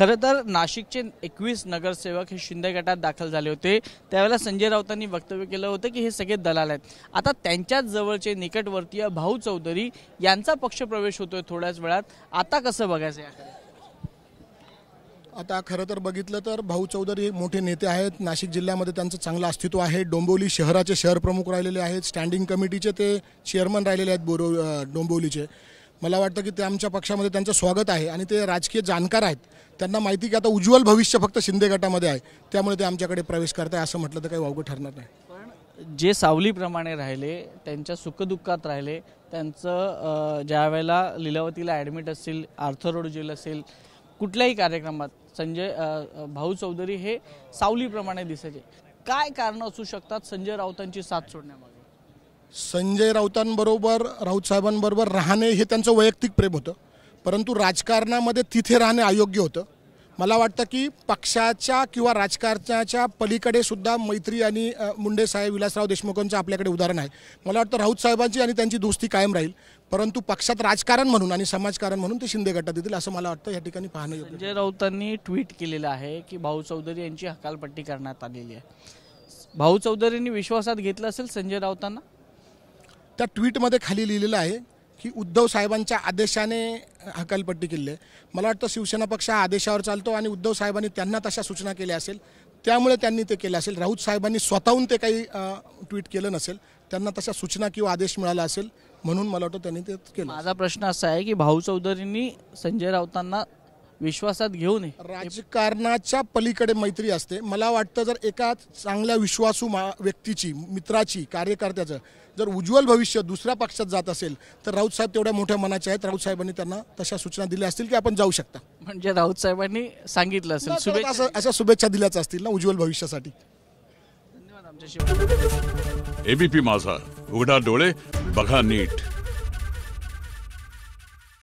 खरं तर नाशिकचे एकवीस नगरसेवक हे शिंदे गटात दाखल झाले होते त्यावेळेला संजय राऊतांनी वक्तव्य केलं होतं की हे सगळे दलाल आहेत आता त्यांच्याच जवळचे निकटवर्तीय भाऊ चौधरी यांचा पक्षप्रवेश होतोय थोड्याच वेळात आता कसं बघायचं याकडे आता खरं तर बघितलं तर भाऊ चौधरी हे मोठे नेते आहेत नाशिक जिल्ह्यामध्ये त्यांचं चांगलं अस्तित्व आहे डोंबोली शहराचे शहर प्रमुख राहिलेले आहेत स्टँडिंग कमिटीचे ते चेअरमन राहिलेले आहेत बोरो डोंबिवलीचे मला वाटतं की ते आमच्या पक्षामध्ये त्यांचं स्वागत आहे आणि ते राजकीय जाणकार आहेत त्यांना माहिती की आता उज्ज्वल भविष्य फक्त शिंदे गटामध्ये आहे त्यामुळे ते आमच्याकडे प्रवेश करताय असं म्हटलं तर काही वावगं ठरणार नाही पण जे सावलीप्रमाणे राहिले त्यांच्या सुखदुःखात राहिले त्यांचं ज्या वेळेला लिलावतीला ॲडमिट असेल आर्थर जेल असेल कुठल्याही कार्यक्रमात संजय भाऊ चौधरी हे सावलीप्रमाणे दिसायचे काय कारण असू शकतात संजय राऊतांची साथ सोडण्यामध्ये संजय राऊतांबरोबर राऊत साहेबांबरोबर राहणे हे त्यांचं वैयक्तिक प्रेम होतं परंतु राजकारणामध्ये तिथे राहणे अयोग्य होतं मला वाटतं की पक्षाच्या किंवा राजकारणाच्या पलीकडे सुद्धा मैत्री आणि मुंडे साहेब विलासराव देशमुखांचं आपल्याकडे उदाहरण आहे मला वाटतं राऊत साहेबांची आणि त्यांची दोस्ती कायम राहील परंतु पक्षात राजकारण म्हणून आणि समाजकारण म्हणून ते शिंदे गटात येतील असं मला वाटतं या ठिकाणी पाहणं योग्य संजय राऊतांनी ट्विट केलेलं आहे की भाऊ चौधरी यांची हकालपट्टी करण्यात आलेली आहे भाऊ चौधरींनी विश्वासात घेतलं असेल संजय राऊतांना त्या ट्विटमध्ये खाली लिहिलेलं आहे की उद्धव साहेबांच्या आदेशाने हकालपट्टी केली आहे मला वाटतं शिवसेना पक्ष आदेशावर चालतो आणि उद्धव साहेबांनी त्यांना तशा सूचना केल्या असेल त्यामुळे त्यांनी ते केलं असेल राऊत साहेबांनी स्वतःहून ते काही ट्विट केलं नसेल त्यांना तशा सूचना किंवा आदेश मिळाला असेल म्हणून मला वाटतं त्यांनी ते केलं माझा प्रश्न असा आहे की भाऊ चौधरींनी संजय राऊतांना विश्वासात घेऊन राजकारणाच्या पलीकडे मैत्री असते मला वाटतं जर एका चांगल्या विश्वासू व्यक्तीची मित्राची कार्यकर्त्याचं जर उज्ज्वल भविष्य दुसऱ्या पक्षात जात असेल तर राऊत साहेब तेवढ्या मोठ्या मनाच्या आहेत राऊत साहेबांनी त्यांना तशा सूचना दिल्या असतील की आपण जाऊ शकता म्हणजे राऊत साहेबांनी सांगितलं असेल शुभेच्छा अशा शुभेच्छा दिल्याच असतील ना उज्ज्वल भविष्यासाठी एबीपी माझा उघडा डोळे बघा नीट